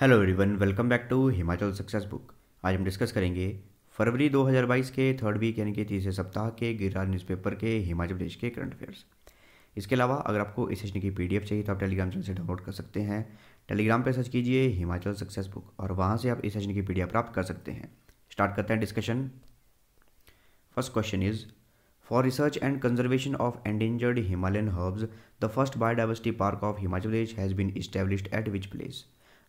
Hello everyone welcome back to Himachal success book आज हम discuss करेंगे फरवरी 2022 के थर्ड वीक यानी कि तीसरे सप्ताह के गिर न्यूज़पेपर के हिमाचल प्रदेश के करंट अफेयर्स इसके अलावा अगर आपको इस सेशन की पीडीएफ चाहिए तो आप टेलीग्राम चैनल से डाउनलोड कर सकते हैं टेलीग्राम पर सर्च कीजिए हिमाचल सक्सेस बुक और वहाँ से आप इस सेशन की पी प्राप्त कर सकते हैं स्टार्ट करते हैं discussion first question is for research and conservation of endangered Himalayan herbs the first biodiversity park of Himachal Pradesh has been establish at which place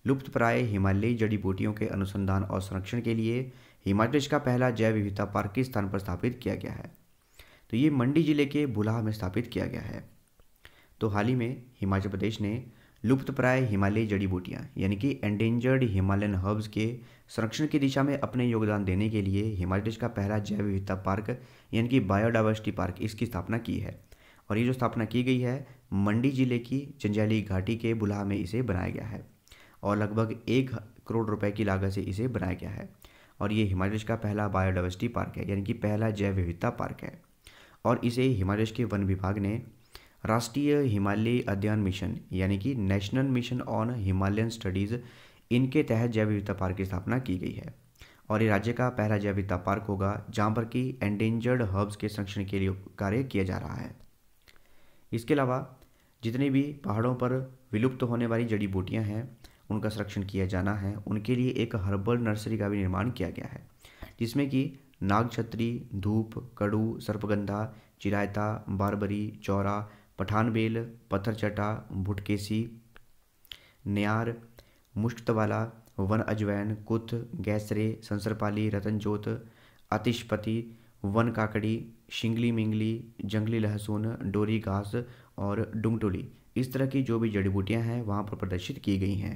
लुप्त प्राय हिमालयी जड़ी बूटियों के अनुसंधान और संरक्षण के लिए हिमाचल का पहला जैव विविधता पार्क किस स्थान पर स्थापित किया गया है तो ये मंडी जिले के बुलाह में स्थापित किया गया है तो हाल ही में हिमाचल प्रदेश ने लुप्त प्राय हिमालयी जड़ी बूटियाँ यानी कि एंडेंजर्ड हिमालयन हर्ब्स के संरक्षण की दिशा में अपने योगदान देने के लिए हिमाचल का पहला जैव विविधता पार्क यानी कि बायोडाइवर्सिटी पार्क इसकी स्थापना की है और ये जो स्थापना की गई है मंडी जिले की जंजैली घाटी के बुलाह में इसे बनाया गया है और लगभग एक करोड़ रुपए की लागत से इसे बनाया गया है और ये हिमालय का पहला बायोडाइवर्सिटी पार्क है यानी कि पहला जैव विविधता पार्क है और इसे हिमालय के वन विभाग ने राष्ट्रीय हिमालयी अध्ययन मिशन यानी कि national mission on Himalayan studies इनके तहत जैव विविधता पार्क की स्थापना की गई है और ये राज्य का पहला जैव विविधता पार्क होगा जहाँ पर कि एंडेंजर्ड हर्ब्स के संरक्षण के लिए कार्य किया जा रहा है इसके अलावा जितने भी पहाड़ों पर विलुप्त होने वाली जड़ी बूटियाँ हैं उनका संरक्षण किया जाना है उनके लिए एक हर्बल नर्सरी का भी निर्माण किया गया है जिसमें कि नाग छतरी धूप कड़ू सर्पगंधा चिरायता बारबरी चौरा पठानबेल पत्थरचटा भुटकेसी न्यार मुश्कवाला वन अजवैन कुथ गैसरे संसरपाली रतनजोत आतिशपति वन काकड़ी शिंगली मिंगली जंगली लहसुन डोरी घास और डुंगटोली इस तरह की जो भी जड़ी बूटियाँ हैं वहाँ पर प्रदर्शित की गई हैं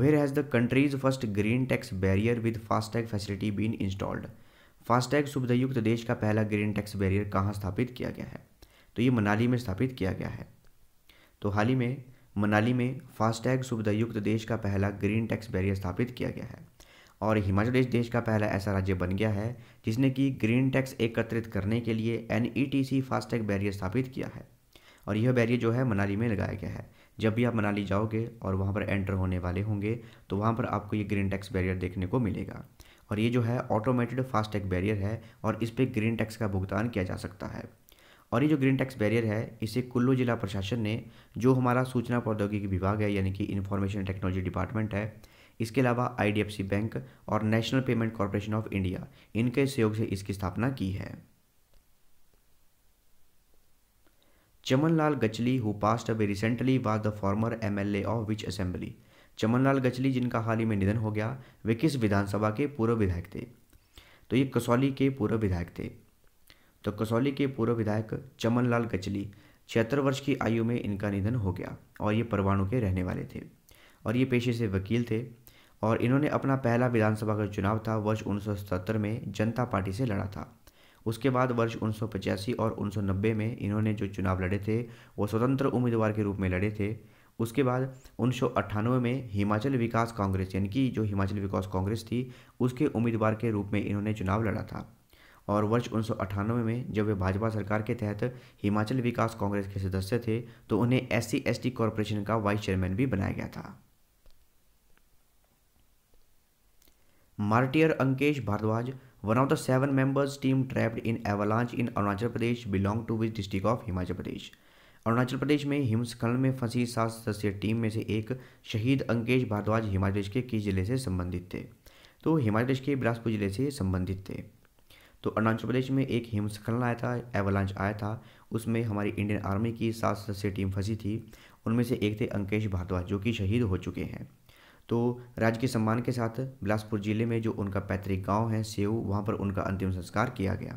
where has the country's first green tax barrier with FASTag facility been installed FASTag सुविधायुक्त देश का पहला ग्रीन टैक्स बैरियर कहाँ स्थापित किया गया है तो ये मनाली में स्थापित किया गया है तो हाल ही में मनाली में फास्टैग सुविधायुक्त देश का पहला ग्रीन टैक्स बैरियर स्थापित किया गया है और हिमाचल प्रदेश देश का पहला ऐसा राज्य बन गया है जिसने कि ग्रीन टैक्स एकत्रित करने के लिए N E T C FASTag barrier स्थापित किया है और यह बैरियर जो है मनाली में लगाया गया है जब भी आप मनाली जाओगे और वहाँ पर एंटर होने वाले होंगे तो वहाँ पर आपको ये ग्रीन टैक्स बैरियर देखने को मिलेगा और ये जो है ऑटोमेटेड फास्टैग बैरियर है और इस पर ग्रीन टैक्स का भुगतान किया जा सकता है और ये जो ग्रीन टैक्स बैरियर है इसे कुल्लू जिला प्रशासन ने जो हमारा सूचना प्रौद्योगिकी विभाग है यानी कि इन्फॉर्मेशन टेक्नोलॉजी डिपार्टमेंट है इसके अलावा आई बैंक और national payment corporation of India इनके सहयोग से इसकी स्थापना की है Chamanlal Gachli, who passed away recently, was the former MLA which assembly Chaman Chamanlal Gachli जिनका हाल ही में निधन हो गया वे किस विधानसभा के पूर्व विधायक थे तो ये कसौली के पूर्व विधायक थे तो कसौली के पूर्व विधायक चमनलाल गचली छिहत्तर वर्ष की आयु में इनका निधन हो गया और ये परवाणु के रहने वाले थे और ये पेशे से वकील थे और इन्होंने अपना पहला विधानसभा का चुनाव था वर्ष उन्नीस में जनता पार्टी से लड़ा था उसके बाद वर्ष उन्नीस और उन्नीस में इन्होंने जो चुनाव लड़े थे वो स्वतंत्र उम्मीदवार के रूप में लड़े थे उसके बाद उन्नीस में हिमाचल विकास कांग्रेस यानी कि जो हिमाचल विकास कांग्रेस थी उसके उम्मीदवार के रूप में इन्होंने चुनाव लड़ा था और वर्ष उन्नीस में जब वे भाजपा सरकार के तहत हिमाचल विकास कांग्रेस के सदस्य थे तो उन्हें S C S T corporation का वाइस चेयरमैन भी बनाया गया था martyr Ankesh Bhardwaj one of the seven members team trapped in avalanche in Arunachal Pradesh belong to which district of Himachal Pradesh Arunachal Pradesh में हिमस्खलन में फंसी सात सदस्यीय टीम में से एक शहीद अंकेश भारद्वाज हिमाचल प्रदेश के किस जिले से संबंधित थे तो हिमाचल प्रदेश के बिलासपुर जिले से संबंधित थे तो अरुणाचल प्रदेश में एक हिमस्खलन आया था एवलांच आया था उसमें हमारी इंडियन आर्मी की सात सदस्यीय टीम फंसी थी उनमें से एक थे अंकेश भारद्वाज जो कि शहीद हो चुके हैं तो राज्य के सम्मान के साथ बिलासपुर जिले में जो उनका पैतृक गांव है सेऊ वहां पर उनका अंतिम संस्कार किया गया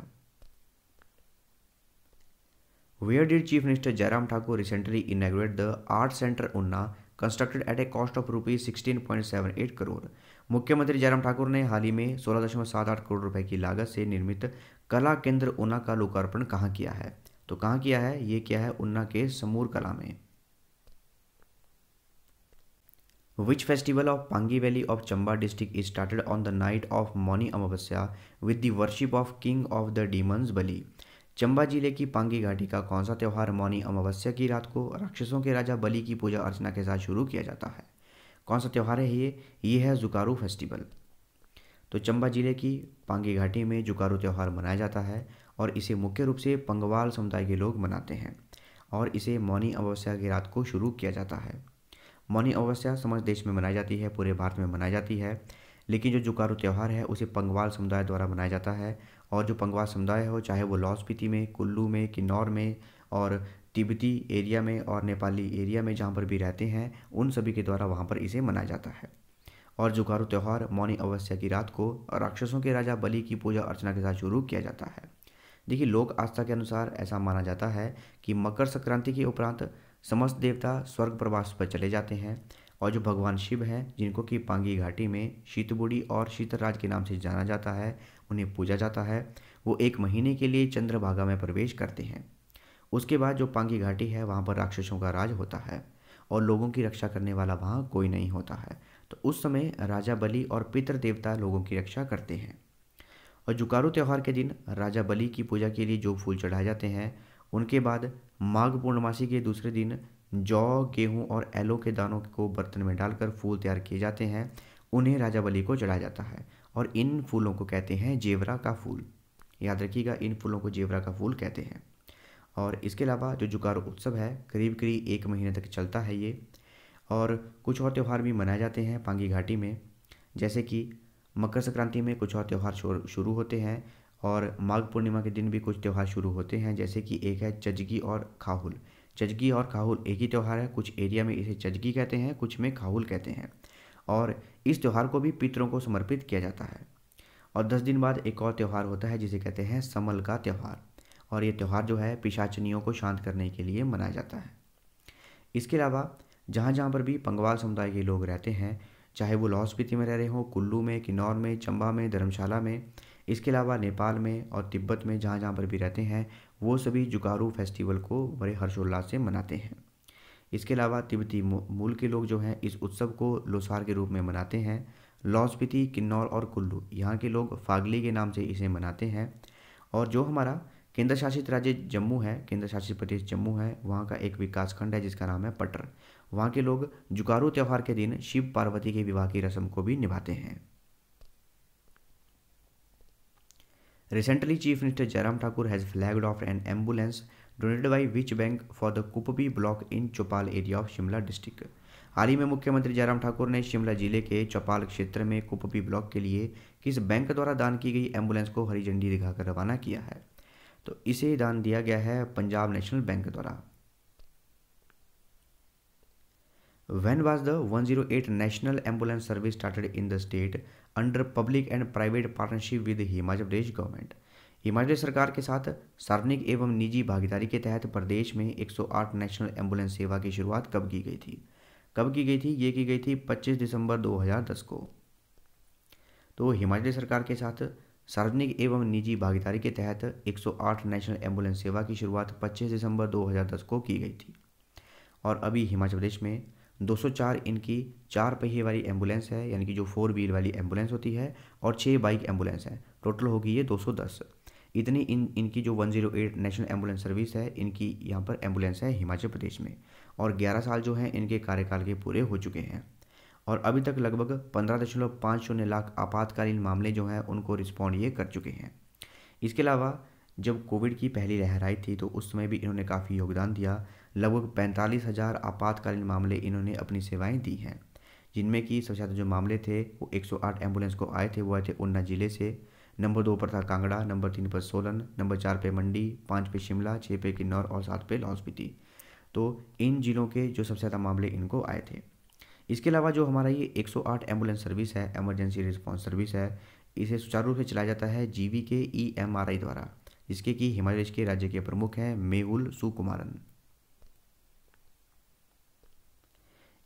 where did chief minister Jairam Thakur recently inaugurate the art centre Una constructed at a cost of rupees sixteen point seven eight crore मुख्यमंत्री जयराम ठाकुर ने हाल ही में सोलह दशमलव सात आठ करोड़ रुपए की लागत से निर्मित कला केंद्र ऊना का लोकार्पण कहाँ किया है तो कहाँ किया है ये क्या है उन्ना के समूर कला में Which festival of Pangi Valley of Chamba district is started on the night of Moni Amavasya with the worship of King of the Demons Bali? Chamba जिले की पांगी घाटी का कौन सा त्यौहार मौनी अमावस्या की रात को राक्षसों के राजा बलि की पूजा अर्चना के साथ शुरू किया जाता है कौन सा त्यौहार है ये ये है जुकारू फेस्टिवल तो चंबा जिले की पांगी घाटी में जुकारू त्यौहार मनाया जाता है और इसे मुख्य रूप से पंगवाल समुदाय के लोग मनाते हैं और इसे मौनी अमावस्या की रात को शुरू किया जाता है मौनी अमावस्या समस्त देश में मनाई जाती है पूरे भारत में मनाई जाती है लेकिन जो जुकारु त्यौहार है उसे पंगवाल समुदाय द्वारा मनाया जाता है और जो पंगवाल समुदाय हो चाहे वो लाहौल स्पीति में कुल्लू में किन्नौर में और तिब्बती एरिया में और नेपाली एरिया में जहाँ पर भी रहते हैं उन सभी के द्वारा वहाँ पर इसे मनाया जाता है और जुकारु त्यौहार मौनी अवस्या की रात को राक्षसों के राजा बलि की पूजा अर्चना के साथ शुरू किया जाता है देखिए लोक आस्था के अनुसार ऐसा माना जाता है कि मकर संक्रांति के उपरांत समस्त देवता स्वर्ग प्रवास पर चले जाते हैं और जो भगवान शिव हैं जिनको कि पांगी घाटी में शीतबुड़ी और शीतराज के नाम से जाना जाता है उन्हें पूजा जाता है वो एक महीने के लिए चंद्रभागा में प्रवेश करते हैं उसके बाद जो पांगी घाटी है वहाँ पर राक्षसों का राज होता है और लोगों की रक्षा करने वाला वहाँ कोई नहीं होता है तो उस समय राजा बलि और पितृ देवता लोगों की रक्षा करते हैं और जुकारू त्यौहार के दिन राजा बलि की पूजा के लिए जो फूल चढ़ाए जाते हैं उनके बाद माघ पूर्णमासी के दूसरे दिन जौ गेहूँ और एलो के दानों को बर्तन में डालकर फूल तैयार किए जाते हैं उन्हें राजा बलि को चढ़ाया जाता है और इन फूलों को कहते हैं जेवरा का फूल याद रखिएगा इन फूलों को जेवरा का फूल कहते हैं और इसके अलावा जो जुकारो उत्सव है करीब करीब एक महीने तक चलता है ये और कुछ और त्यौहार भी मनाए जाते हैं पांगी घाटी में जैसे कि मकर संक्रांति में कुछ और त्यौहार शुरू होते हैं और माघ पूर्णिमा के दिन भी कुछ त्यौहार शुरू होते हैं जैसे कि एक है चजगी और खाहुल चजगी और खाहुल एक ही त्यौहार है कुछ एरिया में इसे चजगी कहते हैं कुछ में खाहुल कहते हैं और इस त्यौहार को भी पितरों को समर्पित किया जाता है और दस दिन बाद एक और त्यौहार होता है जिसे कहते हैं समल का त्यौहार और ये त्यौहार जो है पिशाचनियों को शांत करने के लिए मनाया जाता है इसके अलावा जहाँ जहाँ पर भी पंगवाल समुदाय के लोग रहते हैं चाहे वो लाहौल स्पीति में रह रहे हों कुल्लू में किन्नौर में चंबा में धर्मशाला में इसके अलावा नेपाल में और तिब्बत में जहाँ जहाँ पर भी रहते हैं वो सभी जुकारू फेस्टिवल को बड़े हर्षोल्लास से मनाते हैं इसके अलावा तिब्बती मूल के लोग जो हैं इस उत्सव को लोसार के रूप में मनाते हैं लाहौल स्पीति किन्नौर और कुल्लू यहाँ के लोग फागली के नाम से इसे मनाते हैं और जो हमारा केंद्र शासित राज्य जम्मू है केंद्र शासित प्रदेश जम्मू है वहाँ का एक विकासखंड है जिसका नाम है पटर वहाँ के लोग जुकारू त्यौहार के दिन शिव पार्वती के विवाह की रस्म को भी निभाते हैं recently chief minister Jairam Thakur has flagged off an ambulance donated by which bank for the Kupvi block in Chaupal area of Shimla district हाल ही में मुख्यमंत्री जयराम ठाकुर ने शिमला जिले के चौपाल क्षेत्र में कुपबी ब्लॉक के लिए किस बैंक द्वारा दान की गई एम्बुलेंस को हरी झंडी दिखाकर रवाना किया है तो इसे दान दिया गया है पंजाब नेशनल बैंक द्वारा When was the 108 National Ambulance Service started in the state under public and private partnership with Himachal Pradesh government Himachal सरकार के साथ सार्वजनिक एवं निजी भागीदारी के तहत प्रदेश में 108 नेशनल एम्बुलेंस सेवा की शुरुआत कब की गई थी कब की गई थी ये की गई थी 25 दिसंबर 2010 को तो हिमाचल सरकार के साथ सार्वजनिक एवं निजी भागीदारी के तहत 108 नेशनल एम्बुलेंस सेवा की शुरुआत 25 दिसंबर 2010 को की गई थी और अभी हिमाचल प्रदेश में 204 इनकी चार पहिए वाली एम्बुलेंस है यानी कि जो फोर व्हील वाली एम्बुलेंस होती है और छः बाइक एम्बुलेंस है टोटल होगी ये 210 इतनी इन इनकी जो 108 नेशनल एम्बुलेंस सर्विस है इनकी यहाँ पर एम्बुलेंस है हिमाचल प्रदेश में और 11 साल जो हैं इनके कार्यकाल के पूरे हो चुके हैं और अभी तक लगभग पंद्रह दशमलव पाँच शून्य लाख आपातकालीन मामले जो हैं उनको रिस्पॉन्ड ये कर चुके हैं इसके अलावा जब कोविड की पहली लहर आई थी तो उस समय भी इन्होंने काफ़ी योगदान दिया लगभग पैंतालीस हज़ार आपातकालीन मामले इन्होंने अपनी सेवाएं दी हैं जिनमें कि सबसे ज़्यादा जो मामले थे वो 108 एम्बुलेंस को आए थे वो आए थे ऊना ज़िले से नंबर दो पर था कांगड़ा नंबर तीन पर सोलन नंबर चार पे मंडी पाँच पे शिमला छः पे किन्नौर और सात पे लाहौल स्पीति तो इन जिलों के जो सबसे ज़्यादा मामले इनको आए थे इसके अलावा जो हमारा ये 108 एम्बुलेंस सर्विस है एमरजेंसी रिस्पॉन्स सर्विस है इसे सुचारू रूप से चलाया जाता है जी के ई द्वारा जिसके कि हिमाचल के राज्य के प्रमुख हैं Mehul Sukumaran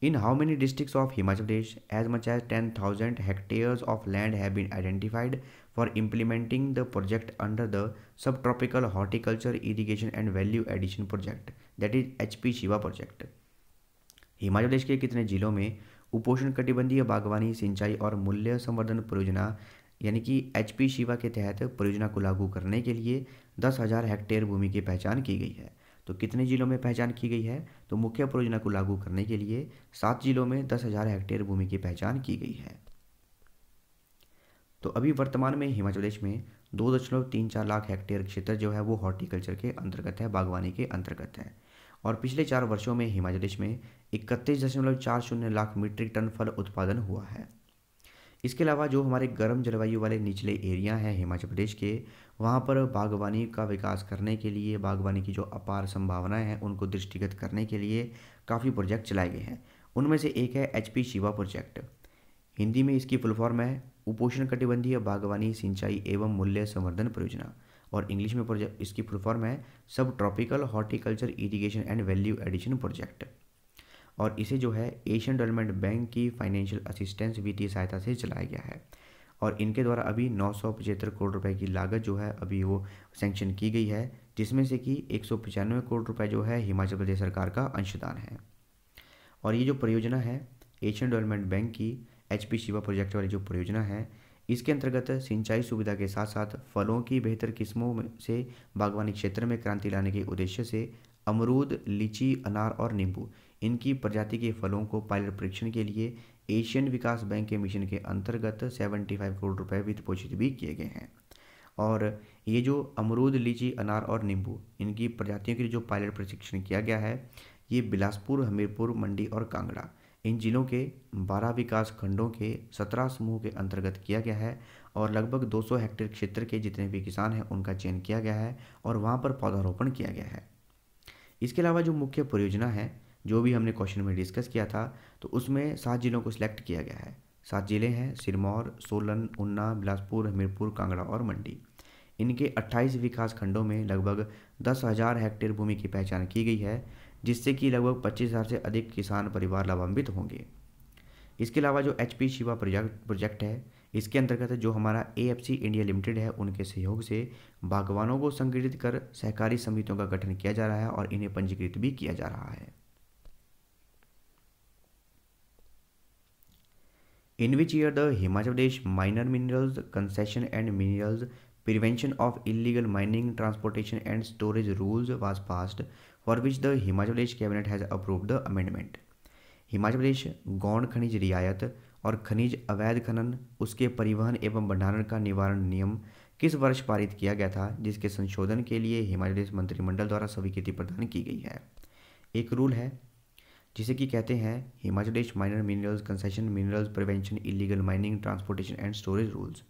in how many district of Himachal Pradesh as much as ten thousand hectares of land have been identified for implementing the project under the sub tropical horticulture irrigation and value addition project that is H P SHIVA project Himachal Pradesh के कितने जिलों में उपोषण कटिबंधीय बागवानी सिंचाई और मूल्य संवर्धन परियोजना यानी कि एच पी शिवा के तहत परियोजना को लागू करने के लिए दस हज़ार हेक्टेयर भूमि की पहचान की गई है तो कितने जिलों में पहचान की गई है तो मुख्य परियोजना को लागू करने के लिए सात जिलों में दस हज़ार हेक्टेयर भूमि की पहचान की गई है तो अभी वर्तमान में हिमाचल प्रदेश में दो दशमलव तीन चार लाख हेक्टेयर क्षेत्र जो है वो हॉर्टिकल्चर के अंतर्गत है बागवानी के अंतर्गत है और पिछले चार वर्षों में हिमाचल प्रदेश में इकतीस दशमलव चार शून्य लाख मीट्रिक टन फल उत्पादन हुआ है इसके अलावा जो हमारे गर्म जलवायु वाले निचले एरिया हैं हिमाचल प्रदेश के वहाँ पर बागवानी का विकास करने के लिए बागवानी की जो अपार संभावनाएं हैं उनको दृष्टिगत करने के लिए काफ़ी प्रोजेक्ट चलाए गए हैं उनमें से एक है एच शिवा प्रोजेक्ट हिंदी में इसकी फुल फॉर्म है उपोषण कटिबंधीय बागवानी सिंचाई एवं मूल्य संवर्धन परियोजना और इंग्लिश में प्रोजेक्ट इसकी फुल फॉर्म है sub tropical horticulture irrigation and value addition project और इसे जो है एशियन डेवलपमेंट बैंक की फाइनेंशियल असिस्टेंस वित्तीय सहायता से चलाया गया है और इनके द्वारा अभी नौ सौ पचहत्तर करोड़ रुपए की लागत जो है अभी वो सेंक्शन की गई है जिसमें से कि एक सौ पचानवे करोड़ रुपए जो है हिमाचल प्रदेश सरकार का अंशदान है और ये जो परियोजना है एशियन डेवलपमेंट बैंक की एच पी शिवा प्रोजेक्ट वाली जो परियोजना है इसके अंतर्गत सिंचाई सुविधा के साथ साथ फलों की बेहतर किस्मों से बागवानी क्षेत्र में क्रांति लाने के उद्देश्य से अमरूद लीची अनार और नींबू इनकी प्रजाति के फलों को पायलट परीक्षण के लिए एशियन विकास बैंक के मिशन के अंतर्गत 75 करोड़ रुपए वित्त पोषित भी किए गए हैं और ये जो अमरूद लीची अनार और नींबू इनकी प्रजातियों के लिए जो पायलट प्रशिक्षण किया गया है ये बिलासपुर हमीरपुर मंडी और कांगड़ा इन जिलों के 12 विकास खंडों के 17 समूह के अंतर्गत किया गया है और लगभग 200 हेक्टेयर क्षेत्र के जितने भी किसान हैं उनका चयन किया गया है और वहाँ पर पौधारोपण किया गया है इसके अलावा जो मुख्य परियोजना है जो भी हमने क्वेश्चन में डिस्कस किया था तो उसमें सात ज़िलों को सिलेक्ट किया गया है सात ज़िले हैं सिरमौर सोलन उन्ना बिलासपुर हमीरपुर कांगड़ा और मंडी इनके 28 विकास खंडों में लगभग दस हज़ार हेक्टेयर भूमि की पहचान की गई है जिससे कि लगभग पच्चीस हज़ार से अधिक किसान परिवार लाभान्वित होंगे इसके अलावा जो H P SHIVA project project है इसके अंतर्गत जो हमारा ए इंडिया लिमिटेड है उनके सहयोग से बागवानों को संगठित कर सहकारी समितियों का गठन किया जा रहा है और इन्हें पंजीकृत भी किया जा रहा है in which year the Himachal Pradesh minor minerals concession and minerals prevention of illegal mining transportation and storage rules was passed for which the Himachal Pradesh cabinet has approve the amendment Himachal Pradesh गौण खनिज रियायत और खनिज अवैध खनन उसके परिवहन एवं भंडारण का निवारण नियम किस वर्ष पारित किया गया था जिसके संशोधन के लिए हिमाचल प्रदेश मंत्रिमंडल द्वारा स्वीकृति प्रदान की गई है एक रूल है जिसे कि कहते हैं Himachal Pradesh minor minerals concession minerals prevention illegal mining transportation and storage rules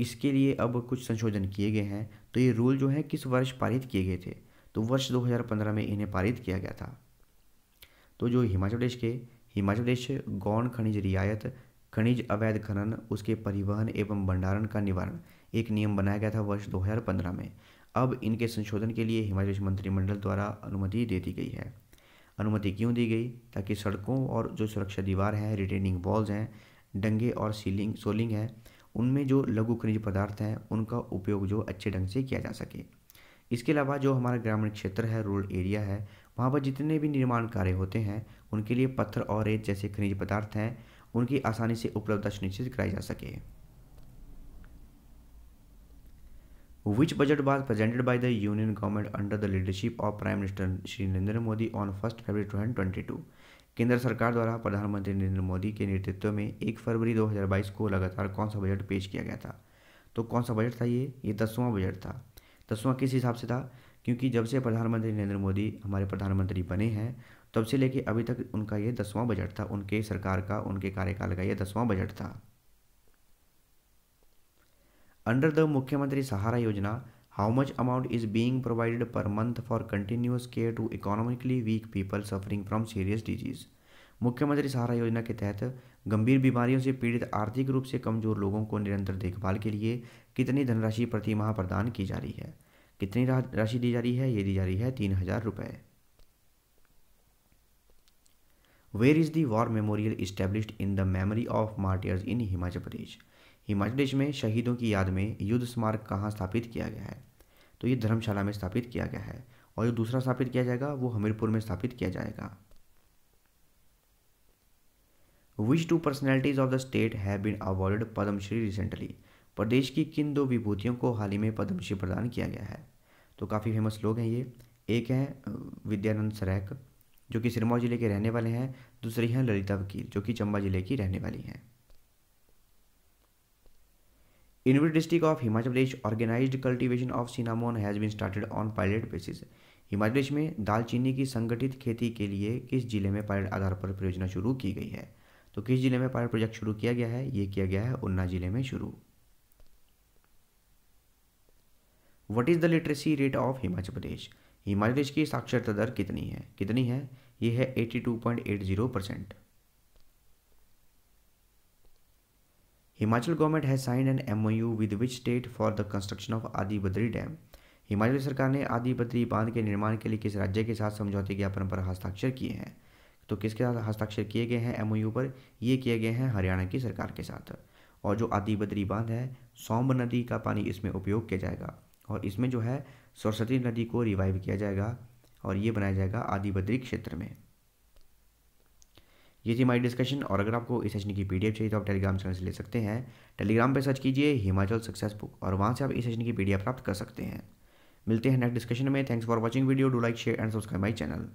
इसके लिए अब कुछ संशोधन किए गए हैं तो ये रूल जो है किस वर्ष पारित किए गए थे तो वर्ष 2015 में इन्हें पारित किया गया था तो जो हिमाचल प्रदेश के हिमाचल प्रदेश गौण खनिज रियायत खनिज अवैध खनन उसके परिवहन एवं भंडारण का निवारण एक नियम बनाया गया था वर्ष 2015 में अब इनके संशोधन के लिए हिमाचल प्रदेश मंत्रिमंडल द्वारा अनुमति दे दी गई है अनुमति क्यों दी गई ताकि सड़कों और जो सुरक्षा दीवार हैं रिटेनिंग वॉल्स हैं डंगे और सीलिंग सोलिंग हैं उनमें जो लघु खनिज पदार्थ हैं उनका उपयोग जो अच्छे ढंग से किया जा सके इसके अलावा जो हमारा ग्रामीण क्षेत्र है रूरल एरिया है वहाँ पर जितने भी निर्माण कार्य होते हैं उनके लिए पत्थर और रेत जैसे खनिज पदार्थ हैं उनकी आसानी से उपलब्धता सुनिश्चित कराई जा सके which which budget was presented by the union government under the leadership of prime minister shri narendra modi on 1st twenty two केंद्र सरकार द्वारा प्रधानमंत्री नरेंद्र मोदी के नेतृत्व में एक फरवरी 2022 को लगातार कौन सा बजट पेश किया गया था तो कौन सा बजट था ये ये दसवां बजट था दसवां किस हिसाब से था क्योंकि जब से प्रधानमंत्री नरेंद्र मोदी हमारे प्रधानमंत्री बने हैं तब से लेके अभी तक उनका ये दसवां बजट था उनके सरकार का उनके कार्यकाल का यह दसवां बजट था अंडर द मुख्यमंत्री सहारा योजना how much amount is being provided per month for continuous care to economically weak people suffering from serious disease मुख्यमंत्री सहारा योजना के तहत गंभीर बीमारियों से पीड़ित आर्थिक रूप से कमजोर लोगों को निरंतर देखभाल के लिए कितनी धनराशि प्रति माह प्रदान की जा रही है कितनी राशि दी जा रही है ये दी जा रही है तीन हज़ार रुपये where is the war memorial establish in the memory of martyrs in Himachal Pradesh Himachal Pradesh में शहीदों की याद में युद्ध स्मारक कहाँ स्थापित किया गया है तो ये धर्मशाला में स्थापित किया गया है और जो दूसरा स्थापित किया जाएगा वो हमीरपुर में स्थापित किया जाएगा which two personalities of the state have been awarded Padmashri recently प्रदेश की किन दो विभूतियों को हाल ही में पद्मश्री प्रदान किया गया है तो काफ़ी फेमस लोग हैं ये एक हैं विद्यानंद सरैक जो कि सिरमौर जिले के रहने वाले हैं दूसरी हैं ललिता वकील जो कि चंबा जिले की रहने वाली हैं In district of Himachal Pradesh organise cultivation of cinnamon has been started on pilot basis Himachal Pradesh में दालचीनी की संगठित खेती के लिए किस जिले में पायलट आधार पर परियोजना शुरू की गई है तो किस जिले में पायलट प्रोजेक्ट शुरू किया गया है ये किया गया है उन्ना जिले में शुरू what is the literacy rate of Himachal Pradesh Himachal Pradesh की साक्षरता दर कितनी है कितनी है यह है zero percent Himachal government has sign an M U with which state for the construction of Adi Badri dam Himachal सरकार ने आदि बद्री बांध के निर्माण के लिए किस राज्य के साथ समझौते ज्ञापन पर हस्ताक्षर किए हैं तो किसके साथ हस्ताक्षर किए गए हैं एम पर ये किए गए हैं हरियाणा की सरकार के साथ और जो आदि बद्री बांध है सौम्ब नदी का पानी इसमें उपयोग किया जाएगा और इसमें जो है सरस्वती नदी को रिवाइव किया जाएगा और ये बनाया जाएगा आदि बद्री क्षेत्र में ये थी माई डिस्कशन और अगर आपको इस सेशन की पीडीएफ चाहिए तो आप टेलीग्राम चैनल से ले सकते हैं टेलीग्राम पर सर्च कीजिए हिमाचल सक्सेस बुक और वहाँ से आप इस सेशन की पीडीएफ प्राप्त कर सकते हैं मिलते हैं नेक्स्ट डिस्कशन में thanks for watching video do like share and subscribe my channel